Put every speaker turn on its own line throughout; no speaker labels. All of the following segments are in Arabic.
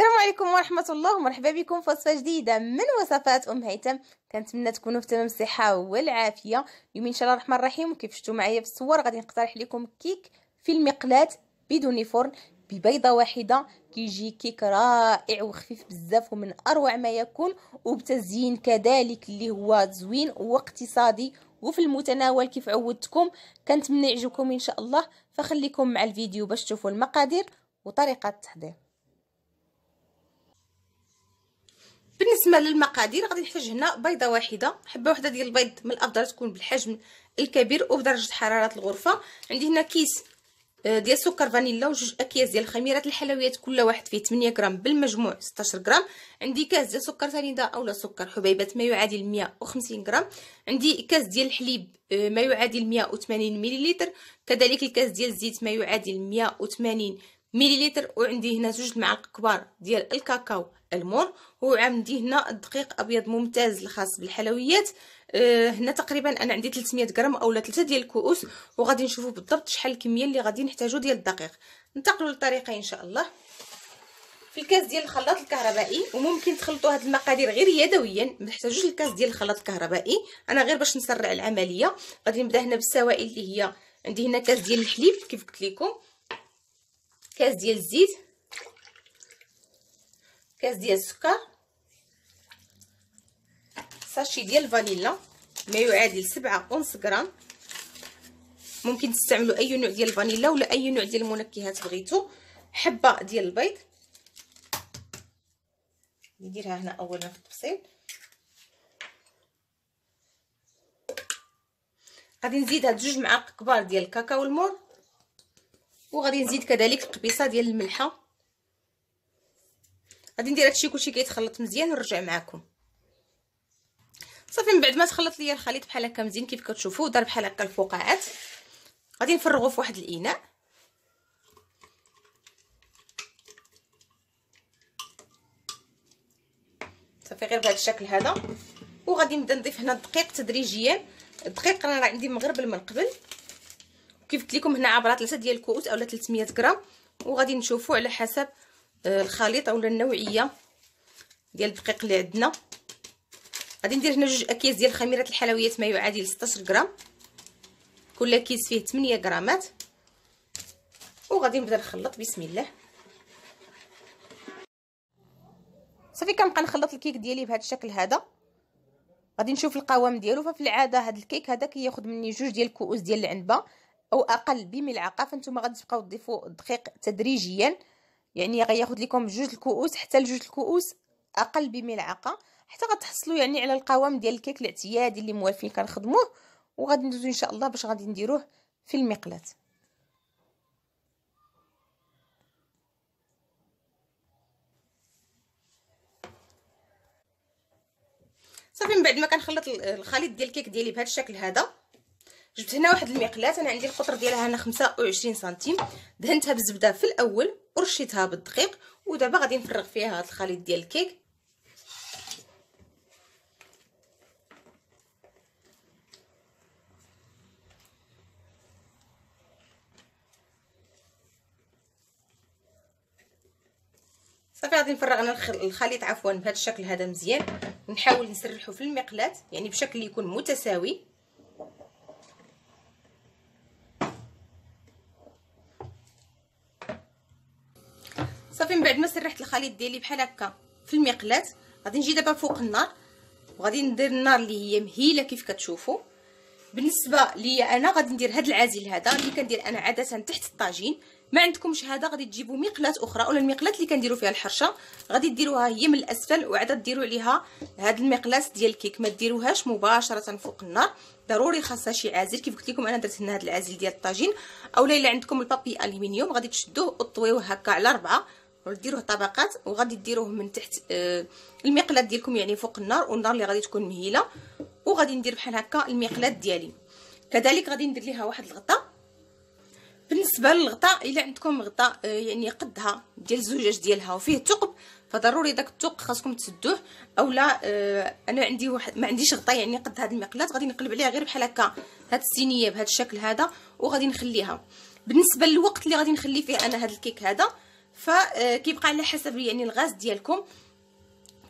السلام عليكم ورحمة الله ومرحبا بكم في وصفة جديدة من وصفات أم هيثم كنتمنى تكونوا في تمام الصحة والعافية اليوم إن شاء الله الرحمن الرحيم وكيف شفتوا معايا في الصور غادي نقترح لكم كيك في المقلاة بدون فرن ببيضة واحدة كيجي كيك رائع وخفيف بزاف ومن أروع ما يكون وبتزيين كذلك اللي هو زوين واقتصادي وفي المتناول كيف عودتكم كنتمنى يعجبكم إن شاء الله فخليكم مع الفيديو باش تشوفوا المقادير وطريقة التحضير بالنسبه للمقادير غادي نحتاج هنا بيضه واحده حبه واحده ديال البيض من الافضل تكون بالحجم الكبير وبدرجه حراره الغرفه عندي هنا كيس آه، ديال سكر فانيلا وجوج اكياس ديال خميرات الحلويات كل واحد فيه 8 غرام بالمجموع 16 غرام عندي كاس ديال سكر سنيده اولا سكر حبيبات ما يعادل 150 غرام عندي كاس ديال الحليب آه، ما يعادل 180 مليلتر كذلك الكاس ديال الزيت ما يعادل 180 مليليتر وعندي هنا زوج معالق كبار ديال الكاكاو المور وعندي هنا الدقيق ابيض ممتاز الخاص بالحلويات أه هنا تقريبا انا عندي 300 غرام اولا 3 ديال الكؤوس وغادي نشوفوا بالضبط شحال الكميه اللي غادي نحتاجو ديال الدقيق ننتقلوا للطريقه ان شاء الله في الكاس ديال الخلاط الكهربائي وممكن تخلطوا هاد المقادير غير يدويا ما تحتاجوش الكاس ديال الخلاط الكهربائي انا غير باش نسرع العمليه غادي نبدا هنا بالسوائل اللي هي عندي هنا كاس ديال الحليب كيف قلت لكم كاس ديال الزيت كاس ديال السكر ساشي ديال الفانيلا ما يعادل سبعة اونص غرام ممكن تستعملوا اي نوع ديال الفانيلا ولا اي نوع ديال المنكهات بغيتو حبه ديال البيض نديرها هنا اولا في التبصيل غادي نزيد هاد جوج معالق كبار ديال الكاكاو المر وغادي نزيد كذلك القبيصه ديال الملحه غادي ندير هادشي كلشي كيتخلط مزيان ونرجع معكم صافي من بعد ما تخلط ليا الخليط بحال هكا مزيان كيف كتشوفوا دار بحال هكا الفقاعات غادي نفرغوا في واحد الاناء صافي غير بهذا الشكل هذا وغادي نبدا نضيف هنا الدقيق تدريجيا الدقيق انا عندي مغربل من قبل كيف قلت لكم هنا عبرها ثلاثه ديال الكؤوس اولا 300 غرام وغادي نشوفوا على حسب آه، الخليط اولا النوعيه ديال الدقيق اللي عندنا غادي ندير هنا جوج اكياس ديال خميره الحلويات ما يعادل 16 غرام كل كيس فيه 8 غرامات وغادي نبدا نخلط بسم الله صافي كنبقى نخلط الكيك ديالي بهذا الشكل هذا غادي نشوف القوام ديالو ففي العاده هذا الكيك هذا كياخذ مني جوج ديال الكؤوس ديال العنبه او اقل بملعقه فانتوما غادي تبقاو تضيفوا الدقيق تدريجيا يعني غياخذ لكم جوج الكؤوس حتى لجوج الكؤوس اقل بملعقه حتى غتحصلوا يعني على القوام ديال الكيك الاعتيادي اللي موالفين كنخدموه وغادي ندوزو ان شاء الله باش غادي نديروه في المقلاة صافي من بعد ما كنخلط الخليط ديال الكيك ديالي بهذا الشكل هذا جبت هنا واحد المقلاه انا عندي القطر ديالها هنا 25 سنتيم دهنتها بالزبده في الاول ورشيتها بالدقيق ودابا غادي نفرغ فيها هذا الخليط ديال الكيك صافي غادي نفرغ انا الخليط عفوا بهذا الشكل هذا مزيان نحاول نسرحو في المقلاه يعني بشكل يكون متساوي صافي من بعد ما سرحت الخليط ديالي بحال هكا في المقلاة غادي نجي دابا فوق النار وغادي ندير النار اللي هي مهيله كيف كتشوفوا بالنسبه ليا انا غادي ندير هذا العازل هذا اللي كندير انا عاده تحت الطاجين ما عندكمش هذا غادي تجيبوا مقلاه اخرى ولا المقلاه اللي كنديروا فيها الحرشه غادي ديروها هي من الاسفل وعاد ديروا عليها هذا المقلاه ديال الكيك ما ديروهاش مباشره فوق النار ضروري خاصها شي عازل كيف قلت لكم انا درت هنا هذا العازل ديال الطاجين اولا الا عندكم البابي الومنيوم غادي تشدوه وطويوه هكا على اربعه ديروه طبقات وغادي ديروه من تحت آه، المقلاه ديالكم يعني فوق النار والنار اللي غادي تكون مهيله وغادي ندير بحال هكا المقلاه ديالي كذلك غادي ندير ليها واحد الغطاء بالنسبه للغطاء الا عندكم غطاء آه، يعني قدها ديال الزجاج ديالها وفيه ثقب فضروري داك الثقب خاصكم تسدوه اولا آه، انا عندي واحد ما عنديش غطاء يعني قد هاد المقلاه غادي نقلب عليها غير بحال هكا هاد السينيه بهذا الشكل هذا وغادي نخليها بالنسبه للوقت اللي غادي نخلي فيه انا هاد الكيك هذا فكيبقى على حسب يعني الغاز ديالكم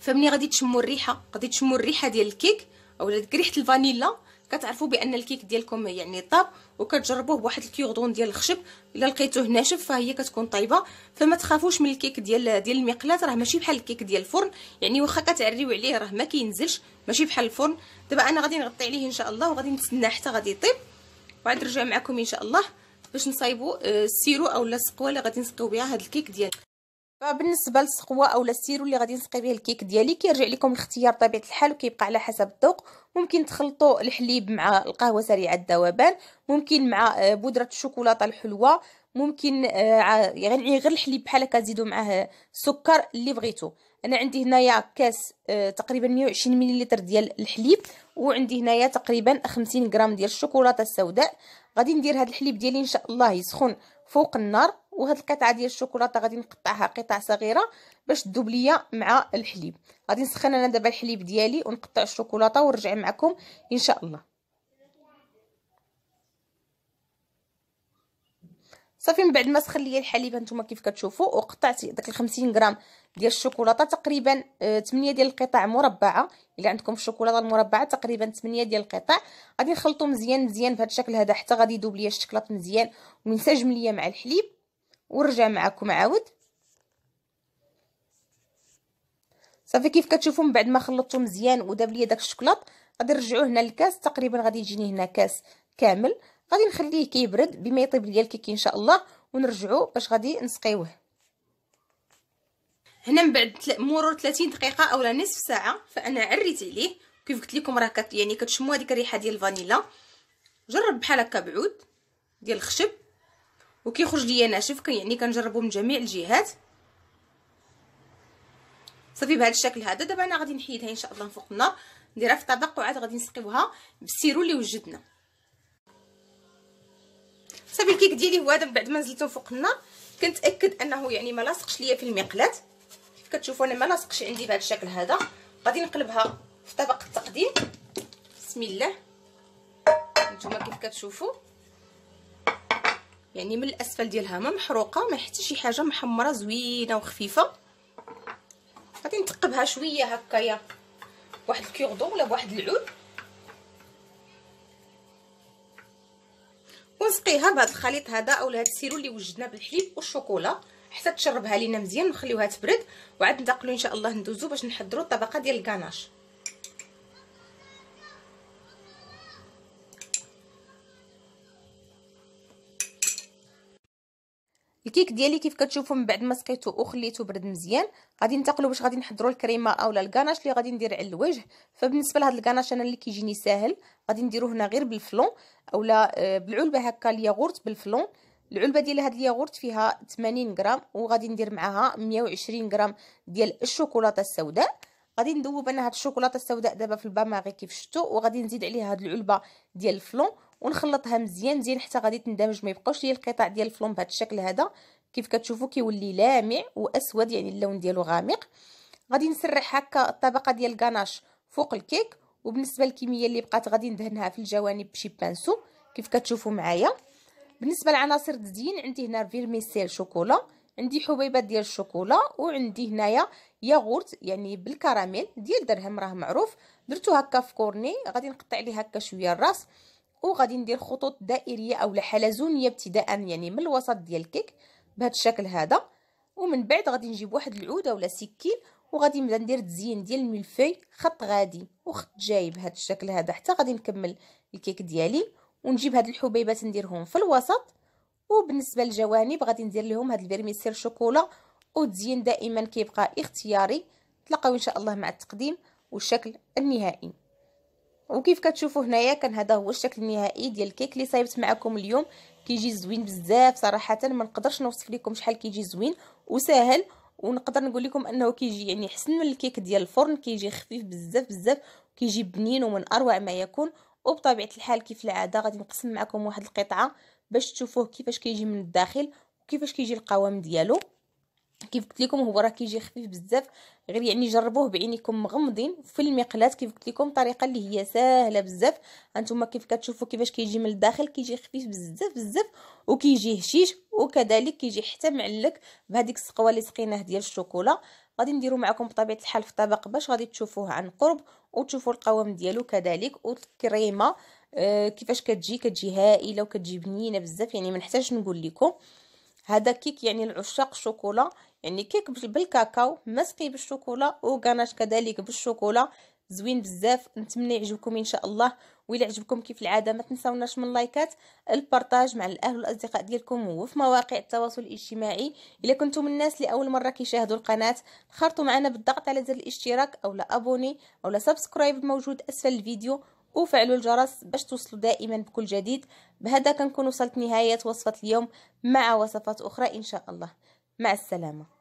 فملي غادي تشموا الريحه غادي تشموا الريحه ديال الكيك اولا ريحه الفانيلا كتعرفوا بان الكيك ديالكم يعني طاب وكتجربوه بواحد الكيغدون ديال الخشب الا لقيتوه ناشف فهي كتكون طايبه فما تخافوش من الكيك ديال ديال المقلاه راه ماشي بحال الكيك ديال الفرن يعني واخا كتعريو عليه راه ما كينزلش ماشي بحال الفرن دابا انا غادي نغطي عليه ان شاء الله وغادي نتسناه حتى غادي يطيب وعاد نرجع معكم ان شاء الله باش نصايبو السيرو آه، اولا السقوه اللي غادي نسقيو بها هاد الكيك ديالي فبالنسبه للسقوه اولا السيرو اللي غادي نسقي به الكيك ديالي كيرجع لكم الاختيار طبيعه الحال وكيبقى على حسب الذوق ممكن تخلطوا الحليب مع القهوه سريعه الذوبان ممكن مع آه، بودره الشوكولاته الحلوه ممكن آه، يعني غير الحليب بحال هكا تزيدوا معاه السكر اللي بغيتو انا عندي هنايا كاس تقريبا 120 مللتر ديال الحليب وعندي هنايا تقريبا 50 غرام ديال الشوكولاته السوداء غادي ندير هاد الحليب ديالي ان شاء الله يسخن فوق النار وهاد القطعه ديال الشوكولاته غادي نقطعها قطع صغيره باش تذوب ليا مع الحليب غادي نسخن انا دابا الحليب ديالي ونقطع الشوكولاته ونرجع معكم ان شاء الله صافي من بعد ما سخن ليا الحليب هانتوما كيف كتشوفوا وقطعت داك ال 50 غرام ديال الشوكولاته تقريبا 8 آه، ديال القطع مربعه الا عندكم الشوكولاته المربعه تقريبا 8 ديال القطع غادي نخلطو مزيان مزيان بهذا الشكل هذا حتى غادي يذوب ليا الشكلاط مزيان وينسجم ليا مع الحليب ونرجع معكم عاود صافي كيف كتشوفوا من بعد ما خلطته مزيان وداب ليا داك الشكلاط غادي نرجعوه هنا للكاس تقريبا غادي يجيني هنا كاس كامل غادي نخليه كيبرد بما يطيب ليا الكيك ان شاء الله ونرجعو باش غادي نسقيوه هنا من بعد مرور 30 دقيقه اولا نصف ساعه فانا عريت عليه كيف قلت لكم راه كت يعني كتشموا هذيك الريحه ديال الفانيلا جرب بحال هكا بعود ديال الخشب وكيخرج ليا ناشف يعني كنجربو من جميع الجهات صافي بهذا الشكل هذا دابا انا غادي نحيدها ان شاء الله من فوق النار نديرها في طبق وعاد غادي نسقيوها بالسيرو اللي وجدنا صافي الكيك ديالي هو هذا من بعد ما نزلته فوق النار كنتاكد انه يعني ما لاصقش ليا في المقلاه كتشوفوا انا ما لاصقش عندي بهذا الشكل هذا غادي نقلبها في طبق التقديم بسم الله نتوما كيف كتشوفوا يعني من الاسفل ديالها ما محروقه ما حتى شي حاجه محمره زوينه وخفيفه غادي نتقبها شويه هكايا بواحد الكيغدو ولا بواحد العود نسقيها بهذا الخليط هذا اولا هذا السيرو اللي وجدنا بالحليب والشوكولا حتى تشربها لينا مزيان ونخليوها تبرد وعاد ننتقلوا ان شاء الله ندوزو باش نحضروا الطبقه ديال الكاناش الكيك ديالي كيف كتشوفوا من بعد ما سقيته وخليته برد مزيان غادي ننتقلوا باش غادي نحضروا الكريمه اولا الكاناش اللي غادي ندير على الوجه فبالنسبه لهذا الكاناش انا اللي كيجيني ساهل غادي نديروه هنا غير بالفلون اولا آه، بالعلبه هكا الياغورت بالفلون العلبه ديال هاد الياغورت فيها 80 غرام وغادي ندير معاها 120 غرام ديال الشوكولاته السوداء غادي ندوب انا هاد الشوكولاته السوداء دابا في الباماغي كيف شفتوا وغادي نزيد عليها هاد العلبه ديال الفلون ونخلطها مزيان مزيان حتى غادي تندمج ما يبقاوش ليا القطع ديال الفلون بهذا الشكل هذا كيف كتشوفوا كيولي لامع واسود يعني اللون ديالو غامق غادي نسرح هكا الطبقه ديال الكناش فوق الكيك وبالنسبه للكميه اللي بقات غادي ندهنها في الجوانب بشي بانسو كيف كتشوفوا معايا بالنسبه لعناصر التزيين عندي هنا فيرميسيل شوكولا عندي حبيبات ديال الشوكولا وعندي هنايا ياغورت يعني بالكراميل ديال درهم راه معروف درتو هكا في كورني غادي نقطع ليه هكا شويه الراس وغادي ندير خطوط دائريه اولا حلزونيه ابتداء يعني من الوسط ديال الكيك بهذا الشكل هذا ومن بعد غادي نجيب واحد العوده ولا سكين وغادي نبدا ندير التزيين ديال الملفي خط غادي وخط جاي بهذا الشكل هذا حتى غادي نكمل الكيك ديالي ونجيب هاد الحبيبات نديرهم في الوسط وبالنسبه للجوانب غادي ندير لهم هاد الفيرميسير شوكولا والتزيين دائما كيبقى اختياري تلقاو ان شاء الله مع التقديم والشكل النهائي وكيف كتشوفوا هنايا كان هذا هو الشكل النهائي ديال الكيك اللي صايبت معكم اليوم كيجي زوين بزاف صراحه ما نقدرش نوصف لكم شحال كيجي زوين وسهل ونقدر نقول لكم انه كيجي يعني حسن من الكيك ديال الفرن كيجي خفيف بزاف بزاف كيجي بنين ومن اروع ما يكون وبطبيعه الحال كيف العاده غادي نقسم معكم واحد القطعه باش تشوفوه كيفاش كيجي من الداخل وكيفاش كيجي القوام ديالو كيف قلت لكم هو راه كيجي خفيف بزاف غير يعني جربوه بعينيكم مغمضين في المقلاه كيف قلت لكم طريقه اللي هي سهله بزاف هانتوما كيف كتشوفوا كيفاش كيجي من الداخل كيجي خفيف بزاف بزاف وكيجي هشيش وكذلك كيجي حتى معلك بهذيك السقوه اللي سقيناه ديال الشوكولا غادي نديرو معكم بطبيعه الحال في طبق باش غادي تشوفوه عن قرب وتشوفوا القوام ديالو كذلك والكريمه آه كيفاش كتجي كتجي هائله وكتجي بنينه بزاف يعني ما نحتاجش نقول لكم هذا كيك يعني العشاق الشوكولا يعني كيك بالكاكاو مسقي بالشوكولا وكاناش كذلك بالشوكولا زوين بزاف نتمنى يعجبكم ان شاء الله وإلا عجبكم كيف العاده ما تنساوناش من لايكات البارطاج مع الاهل والاصدقاء ديالكم وفي مواقع التواصل الاجتماعي الا كنتم من الناس اللي اول مره كيشاهدوا القناه خرطوا معنا بالضغط على زر الاشتراك او لا ابوني او لا سبسكرايب موجود اسفل الفيديو وفعلوا الجرس باش توصلوا دائما بكل جديد بهذا كنكون وصلت نهاية وصفة اليوم مع وصفات أخرى إن شاء الله مع السلامة